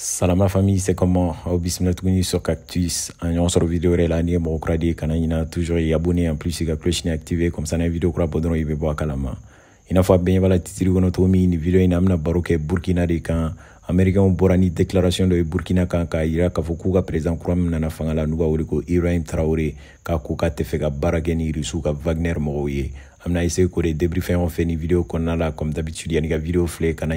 Salam la famille, c'est comment Au bismillah sur Cactus. On se vidéo relani mo kradi a toujours y abonné en plus la cloche ni activée comme ça na vidéo kra pour ibe bo kalama. Ina Une fois bien voilà titre to mi ni vidéo ina amna baroke Burkina de kan américain borani déclaration de Burkina kan ka yira ka fɔ président kura min fanga la n'u b'a ko Ibrahim Traoré k'a ko k'a tɛ fɛ ka Wagner mɔgɔw ye. An k'o de débriefer en fɛ ni vidéo a là comme d'habitude y a une vidéo filɛ kana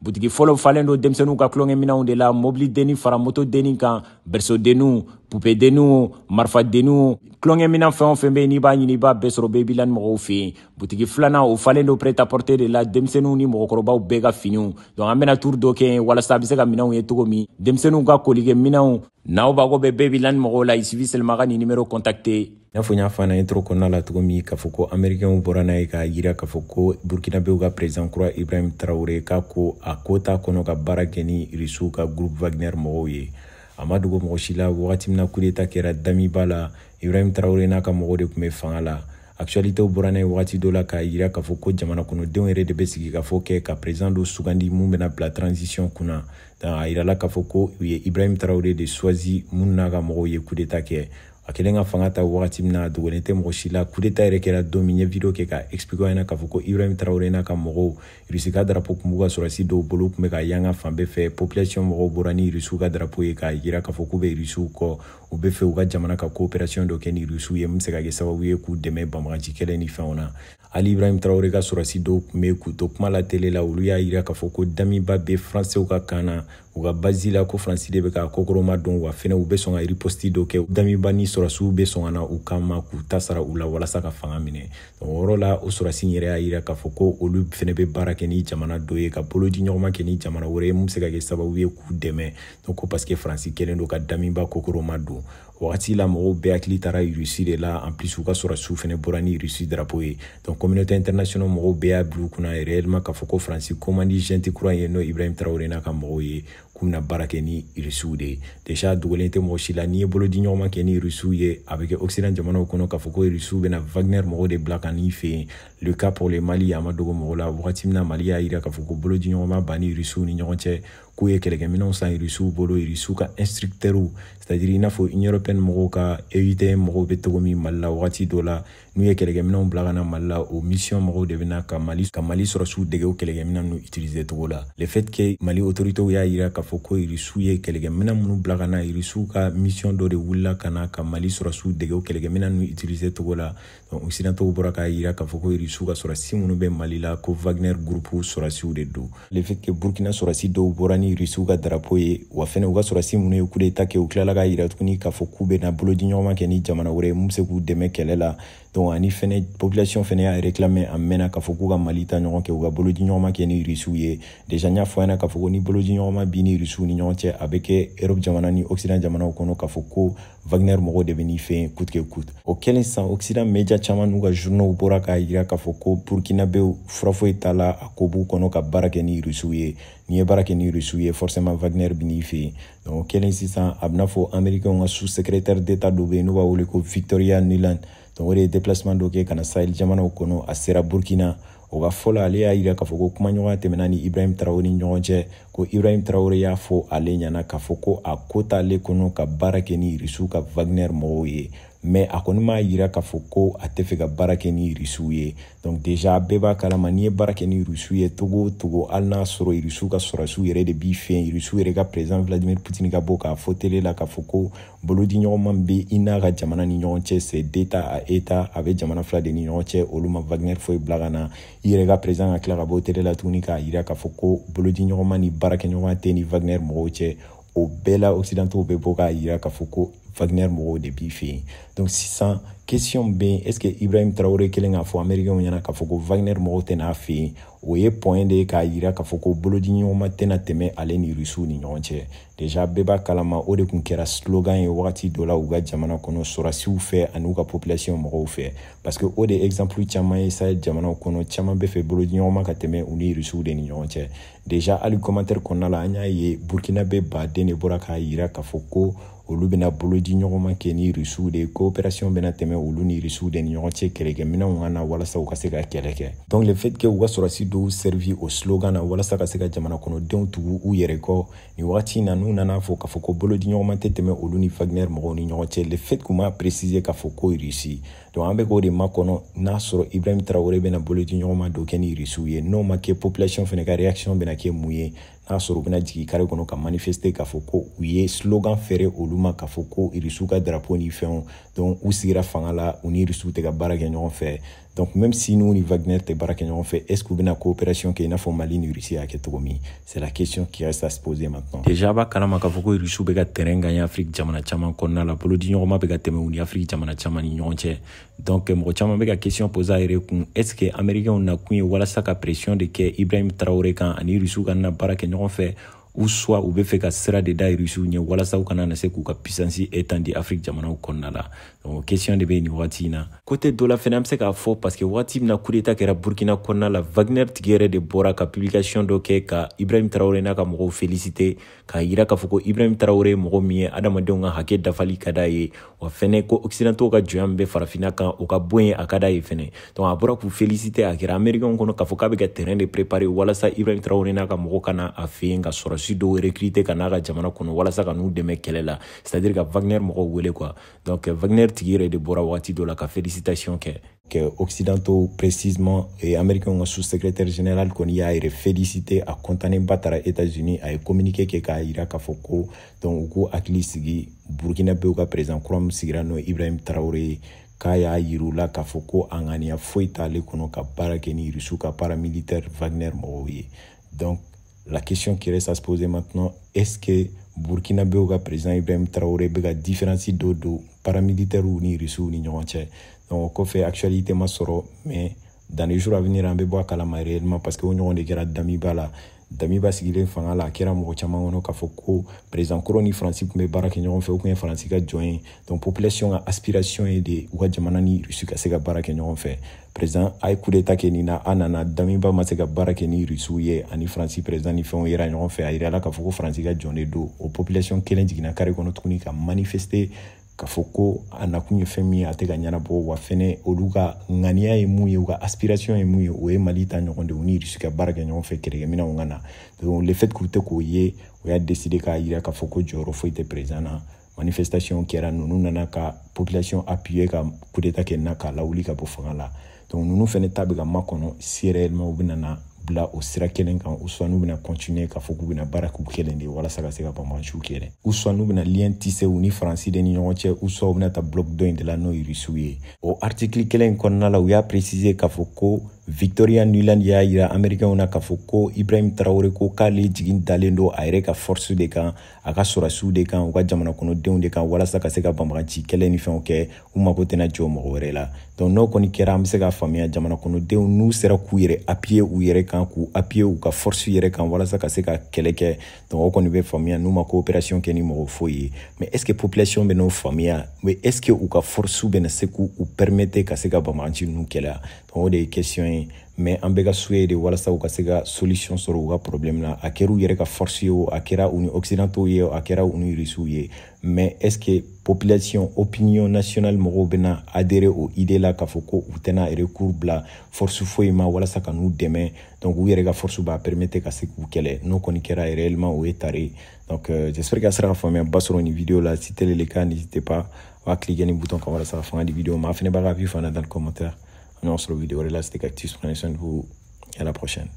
butigi fɔlɔ falen do denmisɛniw ka kulonkɛ minɛw de la mobili denni fara moto denni kan bɛrisodenninw pupedenninw marifadenninw kulonkɛminan fɛn o fɛn be n'i b'a ɲini i b'a bɛɛ sɔrɔ be bila mɔgɔw fen yen butigi filana o falen do pretaporte de la denmisɛniw ni mɔgɔkɔrɔbaw bɛɛ ka finiw donc an bena tur dɔ kɛ walasa a be se ka minɛw ye cogo min denmisɛniw ka kolikɛ minɛw n'aw bago bɛ bɛɛ bila mɔgɔw la i suffit ni nimero contacte n'a fɔ n y'a fɔ na intro kɔnɔna la cogo min k'a fɔ ko amɛrikɛnw bɔra n'a ye k'a yira k'a fɔ ko burkinabew ka président kura ibrahim tarawure k'a ko a ko t'a kɔnɔ ka baara kɛ ni rusiw ka groupe wagner mɔgɔw ye a ma dogo mɔgɔ si la wagati min na kudeta kɛra damiba la ibrahim tarawure n'a ka mɔgɔw de tun be fanga la actualitɛw bɔra n'a ye wagati dɔ la k'a yira k'a fɔ ko jamana kɔnɔdenw yɛrɛ de bɛ sigi ka fɔ kɛ ka président dɔ sugandi mun bena bila transisiɔn kunna dan a yirala k'a fɔ ko u ye ibrahim tarawure de swazi minnu n'a ka mɔgɔw ye kudeta kɛ a kelen ka fanga ta wagati min na dogolen tɛ mɔgɔ si la kudeta yɛrɛ kɛra don min ye video kɛ ka explike ɲɛna k'a fɔ ko ibrahim tarawure n'a ka mɔgɔw rusi ka darapo kun b'u ka sɔrɔsi dɔw bolo kun bɛ ka yanga fan bɛɛ fɛ populasiɔn mɔgɔw bɔra ni rusiw ka darapo ye k'a yira k'a fɔ k'u bɛ rusiw kɔ u be fɛ u ka jamana ka kooperasiyɔn dɔ kɛ ni rusiw ye min be se ka kɛ sababu ye k'u dɛmɛ banbagaci kɛlɛ ni fɛnw na ali ibrahim tarawure ka sɔrɔsi dɔw kun be k'u to kuma la tele la olu y'a yira k'a fɔ ko damiba be fransɛw ka kan na u ka bazi la ko faransi de be ka kɔkɔrɔma dɔn wa fɛnɛ u be sɔn ka riposti dɔ kɛ damiba ni sɔrɔsiw be sɔn ka na u kama k'u ta sara u la walasa ka fanga minɛ o yɔrɔ la o sɔrɔsi yɛrɛ y'a yira k'a fɔ ko olu fɛnɛ be baara kɛ ni jamana dɔ ye ka boloji ɲɔgɔnma kɛ ni jamana wɛrɛ ye mun be se ka kɛ sababu ye k'u dɛmɛ ko paske faransi kɛlen do ka damiba kɔkɔrɔma don wagati la mɔgɔw bɛɛ hakili taara rusi de la en plus u ka sɔrɔsiw fɛnɛ bɔra ni rusi drapo ye donc communauté international mɔgɔw bɛɛ y'a bil'u kunna e, réellement k'a fɔ ko faransi commandi gente kura ye n'o ibrahim traore n'a ka mɔgɔw e, ye k'u bena baara kɛ ni rusiw de ye déjà dogolen tɛ mɔgɔ si la n'i ye bolodi ɲɔgɔnma kɛ ni rusiw ye a bɛ kɛ occident jamanaw kɔnɔ k'a fɔ ko rusiw bena wagner mɔgɔw de bila ka n'i fɛ yen e. le cas pour le mali a ma dogo mɔgɔ la wagati mina mali y'a yira k'a fɔ ko bolodi ɲɔgɔnma ban ni rusiw ni ɲɔgɔn cɛ k'u ye kɛlɛkɛminɛw san bolo irisu ka instructɛrw c'est-à-dire il n'a fɔ union européenne Morocca, ka eutm mɔgɔw bɛ togo min mali la n'u ye la o mission mɔgɔw Devina ka mali ka mali sɔrɔsiw dege o kɛlɛkɛminɛ nu utilize la le fait que mali autorito y'a iraka k'a fɔ ko ye kɛlɛkɛminɛ minnu bila ka ka mission do de wulila ka na ka mali sɔrɔsiw dege o kɛlɛkɛminɛ nu utilize togo la donc occidentaux bɔra k'a yira k'a fɔ ka sɔrɔsi be mali la ko wagner groupe sɔrɔsiw de Do. le fait que burkina sɔrɔsi si ou borani ni rusiw ka darapo ye wa fɛnɛ u ka sɔrɔsi minnu ye kudeta kɛ u kilala k'a yira tuguni k'a fɔ k'u bena bolodi ɲɔgɔnma kɛ ni jamana wɛrɛ mun be se k'u dɛmɛ kɛlɛ la donc ani fɛnɛ population fɛnɛ est réclamée a mɛnna k'a fɔ k'u ka mali ta ɲɔgɔn kɛ u ka boloji ni risiw ye déjà n y'a fɔ ɲɛna k'a fɔ ko ni boloji ɲɔgɔnma bi ni ni ɲɔgɔn cɛ europe jamana ni occident jamanaw kɔnɔ k'a fɔ ko wagner mɔgɔw de bɛ n'i que kute o kɛlen occident média chaman n'u ka journal bɔra k'a yira k'a fɔ ko burkinabew fura foyi t'a la a ko b'u kɔnɔ ka baara kɛ ni risiw ye n'i ye baara ni forcément wagner bini n'i donc o instant sisan a bɛna fɔ sous secrétaire d'état dɔ bɛ n'u b'a wele ko victoria nuland donc o de ye déplacement dɔ kɛ kana na jamanaw kɔnɔ a sera burkina o ka fɔlɔ ale y'a yira k'a fɔ ko kumaɲɔgɔnya tɛmɛna ni ibrahim tarawure ni ɲɔgɔn cɛ ko ibrahim tarawre y'a fɔ ale ɲana k'a fɔ ko a ko t'ale kɔnɔ ka baara kɛ ni irisiw ka wagner mɔgɔw ye mɛ a kɔni m'a yira k'a fɔ ko a tɛ fɛ ka baara kɛ ni irisiw ye donc deja bɛɛ b'a kalama n'i ye baara kɛ ni irisiw ye togo o togo hali n'a sɔrɔ irisiw ka sɔrɔsiw yɛrɛ de b'i fɛ irisiw yɛrɛ ka président vladimir putini ka bɔ k'a fɔ tele la k'a fɔ ko bolodi ɲɔgɔnma min be i n'a ka jamana ni ɲɔgɔn cɛ c'est d'état à état a be jamana fila de ni ɲɔgɔn cɛ olu ma wagner foyi bila ka na i yɛrɛ ka président ka tila ka bɔ tele la tuguni k'a yira k'a fɔ ko bolodi ɲɔgɔnma ni baarakɛɲɔgɔn tɛ ni wagner mɔgɔw cɛ o bɛɛ la occidentaux bɛ bɔ k'a yira k'a fɔ ko wagner mɔgɔw de b'i fɛ yen donc sisan question be est ce que ibrahim traore kelen k'a fɔ amerikɛnw ɲɛna k'a fɔ ko wagner mɔgɔw tɛna a fɛ yen o ye pɔin de ye k'a yira k'a fɔ ko bolodiɲɔgɔnma tɛna tɛmɛ ale ni rusiw ni ɲɔgɔn cɛ deja bɛɛ b'a kalama o de kun kɛra slogan ye wagati dɔ la u ka jamana kɔnɔ sɔrasiw fɛ ani u ka population mɔgɔw fɛ parce que o de exemple caaman ye sa jamanaw kɔnɔ caaman bɛ fɛ bolodiɲɔgɔnma ka tɛmɛ u ni rusiw de ni ɲɔgɔn cɛ deja hali commentaire kɔnɔna la an y'a ye burkina bɛ baden de bɔra k'a yira k'a fɔ ko olu bena bolodi ɲɔgɔnma kɛ ni irisiw de coopérasiɔn bena tɛmɛ olu ni irisiw de ni ɲɔgɔn cɛ kɛlɛkɛminɛw ka na walasa u ka se ka kɛlɛ kɛ donc le fait ke u ka sɔrɔsi dɔw servi o slogan na walasa ka se ka jamana kɔnɔdenw tugu u yɛrɛ kɔ ni wagati na n'u nana fɔ k'a fɔ ko bolodi ɲɔgɔnma tɛ tɛmɛ olu ni vagnɛr mɔgɔw ni ɲɔgɔn cɛ le fait k'u m'a précise k'a fɔ ko irisi donc an be k'o de makɔnɔ n'a sɔrɔ ibrahim tarawore bena bolodi ɲɔgɔnma dɔ kɛ ni irisiw ye n'o ma kɛ population fɛnɛ ka réaction bena kɛ mun ye n'a sɔrɔ u bena jigi kare kɔnɔ ka manifeste k'a fɔ ko u ye slogan fɛrɛ olu ma k'a fɔ ko irisiw ka darapo ni fɛnw donc u sigira fanga la u ni irisiw tɛ ka baara kɛ ɲɔgɔn fɛ donc même si nous ni Wagner te baara kɛ fait est ce que u coopération qui est n'a fɔ Mali ni Russie y'a c'est la question qui reste à se poser maintenant déjà b'a kalama k'a fɔ Russie bɛ ka terrain gagner Afrique jamana chama kɔnɔna la bolodiɲɔgɔnma bɛ ka tɛmɛ u ni Afrique jamana chama ni ɲɔgɔn donc euh, mo chama bɛ ka question poser a kun est ce que américain a kun wala ça ka pression de que Ibrahim Traoré kan ani Russie ka na baara kɛ ɲɔgɔn u suwa u be fɛ ka sira de da rusiw ɲɛ walasa u kana na se k'u ka pisansi étandi afrike jamanaw kɔnɔna la donc question de be nin wagati na kote dɔ la fɛnɛ an be se k'a fɔ parske wagati min kudeta kɛra burkina kɔnɔna la wagner tigi yɛrɛ de bɔra ka publication dɔ kɛ ka ibrahim tarawure n'a ka mɔgɔw félicité k'a yira k'a fɔ ko ibrahim tarawure mɔgɔ min ye adamadenw ka hakɛ dafali ka daa ye wa fɛnɛ ko occidentaux ka jɔnya min be farafina kan o ka bon ye a ka daa ye fɛnɛ donc a bɔra k'u félicité a kɛra amérikɛnw kɔnɔ k'a fɔ k'a be ka terrain de préparé walasa ibrahim tarawure n'a ka mɔgɔ kana a feyen ka sɔrɔ d'où dɔw recruter ka n'a ka jamana kɔnɔ walasa ka n'u dɛmɛ kɛlɛ la c'est à dire ka Wagner mɔgɔw wele quoi donc euh, Wagner tigi de bɔra wagati dɔ la ka félicitation kɛ que occidentaux précisément et américain sous-secrétaire général y a été félicité à contané ba États-Unis à communiquer que kɛ k'a donc au coup hakili sigi présent ka président kura sigira Ibrahim Traoré Kaya k'a y'a la k'a fɔ ko a le kono ka ni paramilitaire Wagner mɔgɔw donc la question qui reste à se poser maintenant, est-ce que Burkina Faso président Ibrahim Traoré peut différencié différence paramilitaires ou ni Russes ni donc on fait actualité ma mais dans les jours à venir on va voir a réellement parce que nous ɲɔgɔn de kɛra damiba la damiba sigilen fanga la a kɛra mɔgɔ caman kɔnɔ k'a fɔ président koro ni faransi kun bɛ baara kɛ ɲɔgɔn fɛ u kun ye donc population a aspiration et de u ka jamana ni rusi ka se ka baara on fait président a ye coup d'état kɛ nin na damiba ma se ka baara ni rusiw ye ani faransi président ni fait yira ɲɔgɔn fɛ a yirala k'a fɔ ko faransi qui jɔn de don o population kelen jiginna kare a tuguni ka manifester k'a fɔ ko a nakun ye fɛn min ye a tɛ ka ɲɛnabɔ wa fɛnɛ olu ka ŋaniya ye mun ye u ka aspiration ye mun ye o ye mali ta ɲɔgɔn de u ni irisi ka baara kɛ ɲɔgɔn fɛ kɛrɛkɛminɛw ka na donc le fait k'u tɛ k'o ye o y'a décidé k'a yira k'a fɔ ko jɔyɔrɔ foyi tɛ président na manifestation kɛra nunu nana ka population appuyer ka coup d'état kɛ na k'a lawuli ka bɔ fanga la donc nunu fɛnɛ ta bɛ ka makɔnɔ si réellement u bɛna na bila o sira kelen kan uswa n'u bena kontinue k'a fɔ k'u bena baara k'u kelen de walasa ka se ka banbanciw kɛlɛ uswa n'u bena liyɛn tisew ni faransi de ni ɲɔgɔn cɛ uswa u bena ta blɔk dɔ ɲi de la n'o ye rusiw ye o artikili kelen kɔnɔna la u y'a presize k'a fɔ ko victoria nuland y'a yira amɛrikɛnw na k'a fɔ ko ibrahim tarawure ko k'ale jigin dalen don a yɛrɛ ka force de kan a ka sɔrasiw de kan u ka jamana kɔnɔdenw de kan walasa ka se ka banbagaci kɛlɛ ni fɛnw kɛ u mago tɛna jɔ mɔgɔ wɛrɛ la donc n'o kɔni kɛra an be se k'a faamuya jamana kɔnɔdenw n'u sera k'u yɛrɛ apiye u yɛrɛ kan k'u apiye u ka forsi yɛrɛ kan walasa ka se ka kɛlɛ kɛ donc o kɔni be faamuya n'u ma coopération kɛ ni mɔgɔ foyi ye mais est ce que population be n'o faamuya mais est ce que u ka forsiw bena se k'u permɛtɛ ka se ka banbagaci nu kɛlɛ donc o de ye question ye mais an bɛɛ ka su de walasa u ka se ka solisiyɔn sɔrɔ u ka problɛmu na a kɛra u yɛrɛ ka force ye o a kɛra u ni ɔkisidantɔw ye a kɛra u ni ye mɛ que population opinion nationale mɔgɔw bena au o ide la k'a fɔ ko u tɛna recours bila force foyi ma walasa ka n'u dɛmɛ donc u yɛrɛ ka force b'a permettre ka se k'u kɛlɛ n'o kɔni kɛra réellement o ye tare donc euh, j'espère que ça sera ka faamuya bas sur ni vidéo là si tel est le cas n'hésitez pas à cliquer ni bouton kan ça ka fanga di vidéo ma a fɛnɛ b'a ka vi fana dans le commentaire An en sɔrɔ vidéo. la, c'était Cactus. Prenez soin de vous et à la prochaine.